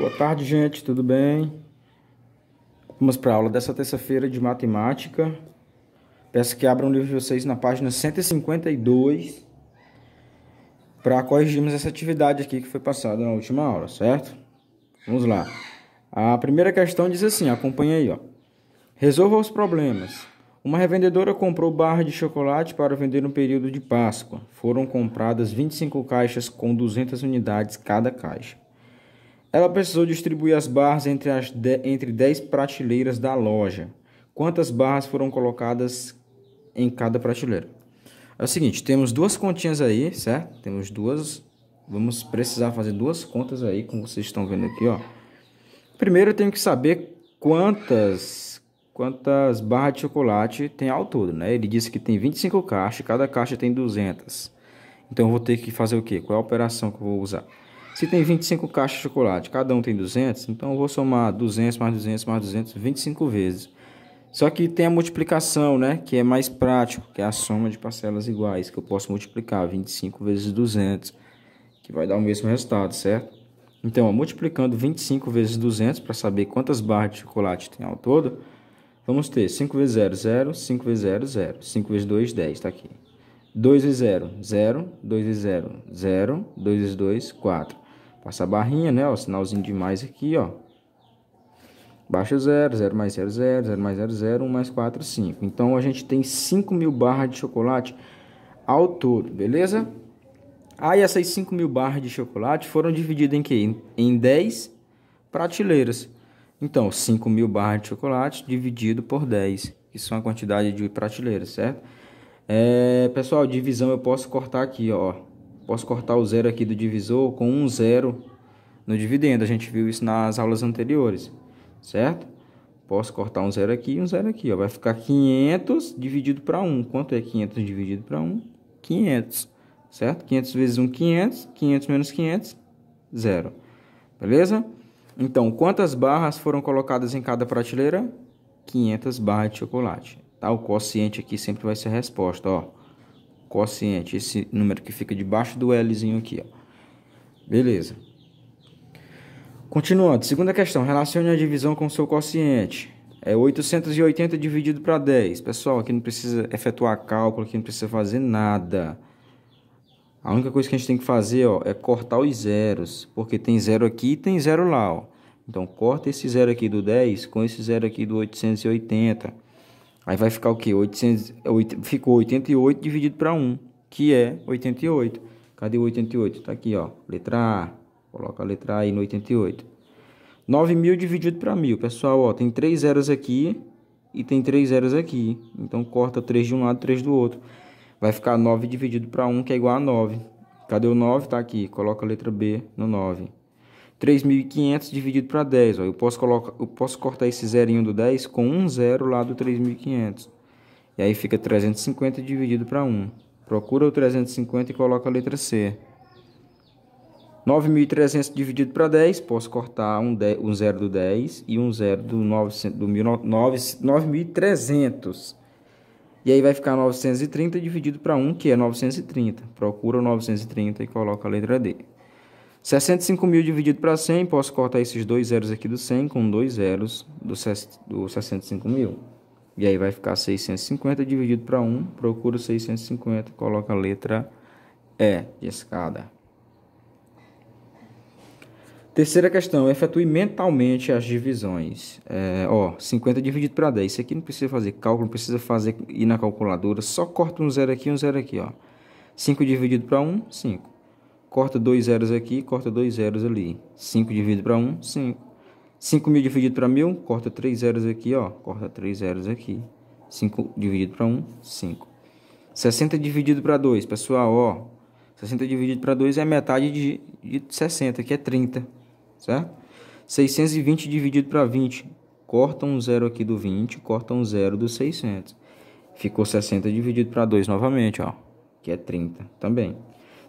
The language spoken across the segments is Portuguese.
Boa tarde, gente, tudo bem? Vamos para a aula dessa terça-feira de matemática. Peço que abram o livro de vocês na página 152 para corrigirmos essa atividade aqui que foi passada na última aula, certo? Vamos lá. A primeira questão diz assim, acompanha aí, ó. Resolva os problemas. Uma revendedora comprou barra de chocolate para vender no período de Páscoa. Foram compradas 25 caixas com 200 unidades cada caixa. Ela precisou distribuir as barras entre, as entre 10 prateleiras da loja. Quantas barras foram colocadas em cada prateleira? É o seguinte, temos duas continhas aí, certo? Temos duas. Vamos precisar fazer duas contas aí, como vocês estão vendo aqui, ó. Primeiro eu tenho que saber quantas quantas barras de chocolate tem ao todo, né? Ele disse que tem 25 caixas, cada caixa tem 200. Então eu vou ter que fazer o quê? Qual é a operação que eu vou usar? Se tem 25 caixas de chocolate, cada um tem 200, então eu vou somar 200 mais 200 mais 200, 25 vezes. Só que tem a multiplicação, né? Que é mais prático, que é a soma de parcelas iguais, que eu posso multiplicar 25 vezes 200, que vai dar o mesmo resultado, certo? Então, ó, multiplicando 25 vezes 200 para saber quantas barras de chocolate tem ao todo, vamos ter 5 vezes 0, 0, 5 vezes 0, 0, 5 vezes 2, 10, está aqui. 2 vezes 0, 0, 2 vezes 0, 0, 2 vezes 2, 4. Passa a barrinha, né? O sinalzinho de mais aqui, ó. Baixa 0, 0 mais 0, 0, 0 mais 0, 0, 1 mais 4, 5. Então, a gente tem 5 mil barras de chocolate ao todo, beleza? Aí, ah, essas 5 mil barras de chocolate foram divididas em que? Em 10 prateleiras. Então, 5 mil barras de chocolate dividido por 10, que são a quantidade de prateleiras, certo? É, pessoal, divisão eu posso cortar aqui, ó. Posso cortar o zero aqui do divisor com um zero no dividendo. A gente viu isso nas aulas anteriores, certo? Posso cortar um zero aqui e um zero aqui. Ó. Vai ficar 500 dividido para 1. Quanto é 500 dividido para 1? 500, certo? 500 vezes 1, 500. 500 menos 500, zero. Beleza? Então, quantas barras foram colocadas em cada prateleira? 500 barras de chocolate. Tá? O quociente aqui sempre vai ser a resposta, ó quociente, esse número que fica debaixo do Lzinho aqui, ó. Beleza. Continuando, segunda questão, relacione a divisão com o seu quociente. É 880 dividido para 10. Pessoal, aqui não precisa efetuar cálculo, aqui não precisa fazer nada. A única coisa que a gente tem que fazer ó, é cortar os zeros, porque tem zero aqui e tem zero lá. Ó. Então, corta esse zero aqui do 10 com esse zero aqui do 880. Aí vai ficar o quê? 800, 8, é ficou 88 dividido para 1, que é 88. Cadê o 88? Tá aqui, ó. Letra A. Coloca a letra A aí no 88. 9.000 dividido para 1.000. Pessoal, ó, tem 3 zeros aqui e tem 3 zeros aqui. Então, corta 3 de um lado, 3 do outro. Vai ficar 9 dividido para 1, que é igual a 9. Cadê o 9? Tá aqui. Coloca a letra B no 9. 3.500 dividido para 10. Ó. Eu, posso colocar, eu posso cortar esse zerinho do 10 com um zero lá do 3.500. E aí fica 350 dividido para 1. Procura o 350 e coloca a letra C. 9.300 dividido para 10, posso cortar um, 10, um zero do 10 e um zero do, 900, do 9.300. E aí vai ficar 930 dividido para 1, que é 930. Procura o 930 e coloca a letra D. 65 mil dividido para 100, posso cortar esses dois zeros aqui do 100 com dois zeros do, do 65 mil. E aí vai ficar 650 dividido para 1, procuro 650, coloca a letra E de escada. Terceira questão, efetue mentalmente as divisões. É, ó, 50 dividido para 10. Isso aqui não precisa fazer cálculo, não precisa fazer ir na calculadora. Só corta um zero aqui e um zero aqui. Ó. 5 dividido para 1, 5 corta dois zeros aqui, corta dois zeros ali. 5 dividido para 1, 5. 5 mil dividido para 1000, corta três zeros aqui, ó. Corta três zeros aqui. 5 dividido para 1, 5. 60 dividido para 2, pessoal, ó. 60 dividido para 2 é metade de, de 60, que é 30, certo? 620 dividido para 20, corta um zero aqui do 20, corta um zero do 600. Ficou 60 dividido para 2 novamente, ó, que é 30 também.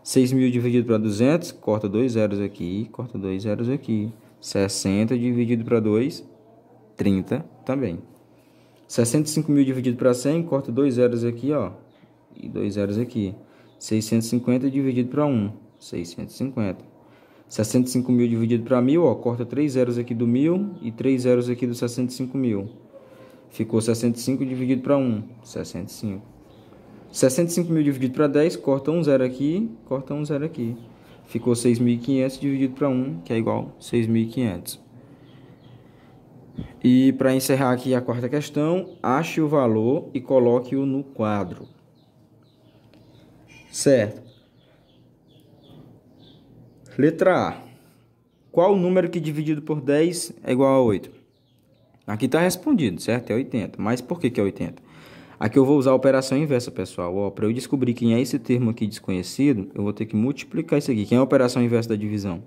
6.000 dividido para 200, corta dois zeros aqui, corta dois zeros aqui. 60 dividido para 2, 30 também. 65.000 dividido para 100, corta dois zeros aqui, ó, e dois zeros aqui. 650 dividido para 1, 650. 65 mil dividido para 1.000, ó, corta 3 zeros aqui do 1.000 e 3 zeros aqui do 65 mil. Ficou 65 dividido para 1, 65. 65 mil dividido para 10, corta um zero aqui, corta um zero aqui. Ficou 6.500 dividido para 1, que é igual 6.500. E para encerrar aqui a quarta questão, ache o valor e coloque-o no quadro. Certo. Letra A. Qual o número que dividido por 10 é igual a 8? Aqui está respondido, certo? É 80. Mas por que, que é 80? Aqui eu vou usar a operação inversa, pessoal. Para eu descobrir quem é esse termo aqui desconhecido, eu vou ter que multiplicar isso aqui. Quem é a operação inversa da divisão?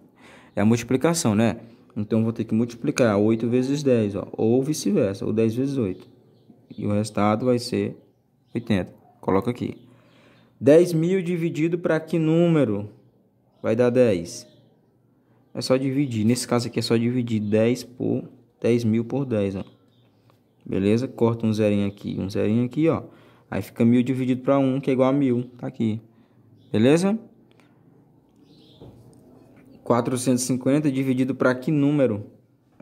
É a multiplicação, né? Então, eu vou ter que multiplicar 8 vezes 10, ó, ou vice-versa, ou 10 vezes 8. E o resultado vai ser 80. Coloca aqui. 10 mil dividido para que número? Vai dar 10. É só dividir. Nesse caso aqui é só dividir 10 por 10 por 10, ó. Beleza? Corta um zerinho aqui, um zerinho aqui, ó. Aí fica mil dividido para um, que é igual a mil. Tá aqui. Beleza? 450 dividido para que número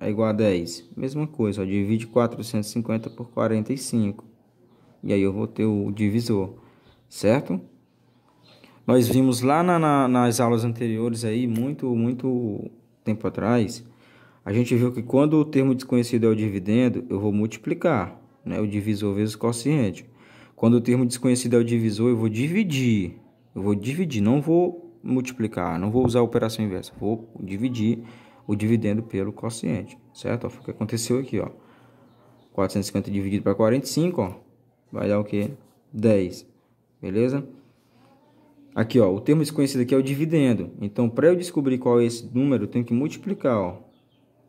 é igual a 10? Mesma coisa, ó, divide 450 por 45. E aí eu vou ter o divisor, certo? Nós vimos lá na, na, nas aulas anteriores aí, muito, muito tempo atrás, a gente viu que quando o termo desconhecido é o dividendo, eu vou multiplicar, né? o divisor vezes o quociente. Quando o termo desconhecido é o divisor, eu vou dividir. Eu vou dividir, não vou multiplicar, não vou usar a operação inversa. Vou dividir o dividendo pelo quociente, certo? Foi o que aconteceu aqui, ó. 450 dividido para 45, ó, vai dar o quê? 10, beleza? Aqui, ó, o termo desconhecido aqui é o dividendo. Então, para eu descobrir qual é esse número, eu tenho que multiplicar, ó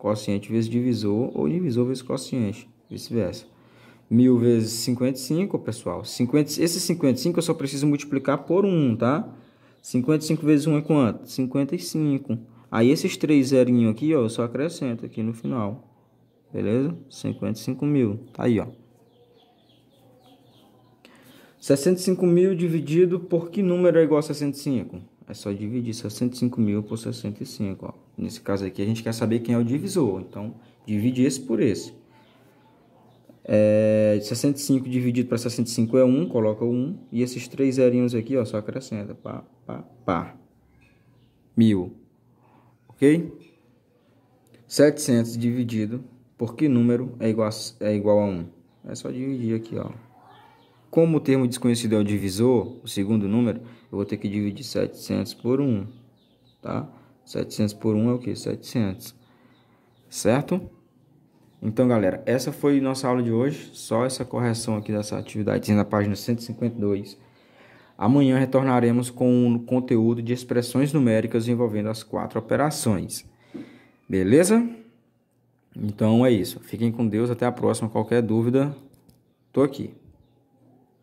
quociente vezes divisor ou divisor vezes quociente, vice-versa. 1000 vezes 55, pessoal, 50, esse 55 eu só preciso multiplicar por 1, tá? 55 vezes 1 é quanto? 55. Aí esses três zerinhos aqui, ó, eu só acrescento aqui no final. Beleza? 55 mil. Tá aí, ó. 65 mil dividido por que número é igual a 65? é só dividir 65 mil por 65, ó. Nesse caso aqui, a gente quer saber quem é o divisor, então divide esse por esse. É, 65 dividido para 65 é 1, coloca 1, e esses três zerinhos aqui, ó, só acrescenta, pá, pá, pá, mil, ok? 700 dividido por que número é igual a, é igual a 1? É só dividir aqui, ó, como o termo desconhecido é o divisor, o segundo número, eu vou ter que dividir 700 por 1, tá? 700 por 1 é o que? 700, certo? Então, galera, essa foi nossa aula de hoje, só essa correção aqui dessa atividade na página 152. Amanhã retornaremos com o um conteúdo de expressões numéricas envolvendo as quatro operações. Beleza? Então é isso. Fiquem com Deus. Até a próxima. Qualquer dúvida, tô aqui.